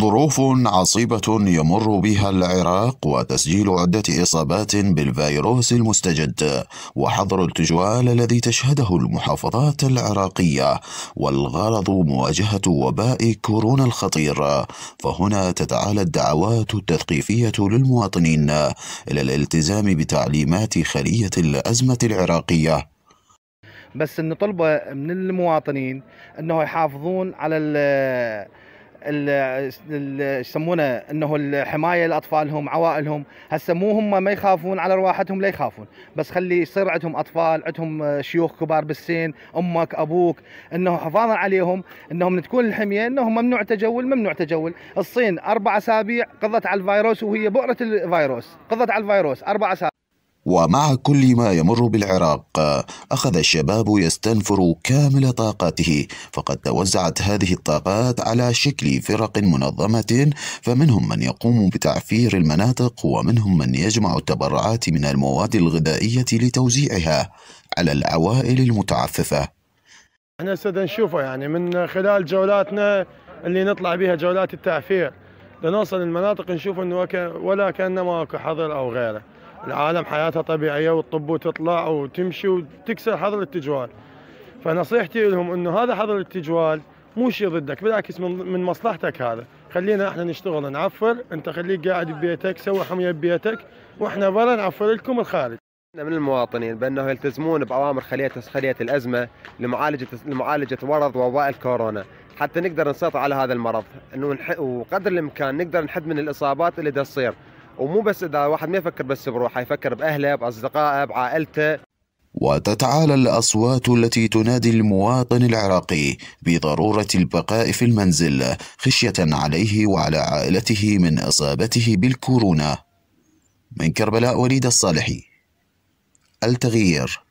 ظروف عصيبة يمر بها العراق وتسجيل عدة إصابات بالفيروس المستجد وحظر التجوال الذي تشهده المحافظات العراقية والغرض مواجهة وباء كورونا الخطير فهنا تتعالى الدعوات التثقيفية للمواطنين إلى الالتزام بتعليمات خلية الأزمة العراقية بس نطلبه من المواطنين أنه يحافظون على يسمونه انه الحمايه لاطفالهم عوائلهم هسه مو هم ما يخافون على رواحتهم لا يخافون بس خلي يصير عندهم اطفال عندهم شيوخ كبار بالسن امك ابوك انه حفاظا عليهم انهم تكون الحميه انه ممنوع تجول ممنوع تجول الصين اربع اسابيع قضت على الفيروس وهي بؤره الفيروس قضت على الفيروس اربع اسابيع ومع كل ما يمر بالعراق أخذ الشباب يستنفر كامل طاقاته فقد توزعت هذه الطاقات على شكل فرق منظمة فمنهم من يقوم بتعفير المناطق ومنهم من يجمع التبرعات من المواد الغذائية لتوزيعها على العوائل المتعففة احنا نشوفه يعني من خلال جولاتنا اللي نطلع بها جولات التعفير لنوصل المناطق نشوف انه ولا كانه ماكو حظر او غيره العالم حياتها طبيعيه وتطب وتطلع وتمشي وتكسر حظر التجوال فنصيحتي لهم انه هذا حظر التجوال مو شيء ضدك بالعكس من, من مصلحتك هذا خلينا احنا نشتغل نعفر انت خليك قاعد ببيتك سوي حميه ببيتك واحنا برا نعفر لكم الخارج من المواطنين بانه يلتزمون باوامر خليه تسخليه الازمه لمعالجه لمعالجه مرض وباء الكورونا حتى نقدر نسيطر على هذا المرض انه وقدر الامكان نقدر نحد من الاصابات اللي تصير ومو بس اذا واحد ما يفكر بس بروحه يفكر باهله باصدقائه بعائلته وتتعالى الاصوات التي تنادي المواطن العراقي بضروره البقاء في المنزل خشيه عليه وعلى عائلته من اصابته بالكورونا من كربلاء وليد الصالحي التغيير